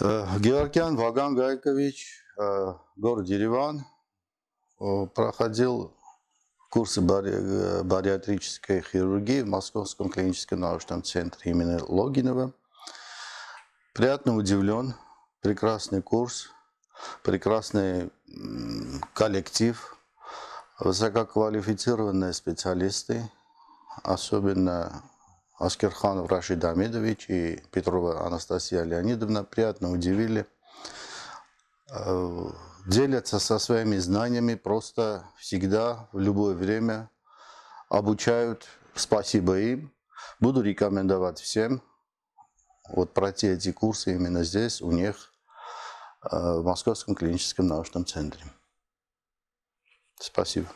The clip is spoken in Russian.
Э, Георгиан Ваган Гайкович, э, город Ереван, проходил курсы бари... Э, бариатрической хирургии в Московском клиническом научном центре имени Логинова. Приятно удивлен. Прекрасный курс, прекрасный коллектив, высококвалифицированные специалисты, особенно Аскерханов Рашид Амедович и Петрова Анастасия Леонидовна приятно удивили. Э, делятся со своими знаниями просто всегда, в любое время. Обучают. Спасибо им. Буду рекомендовать всем вот пройти эти курсы именно здесь, у них, э, в Московском клиническом научном центре. Спасибо.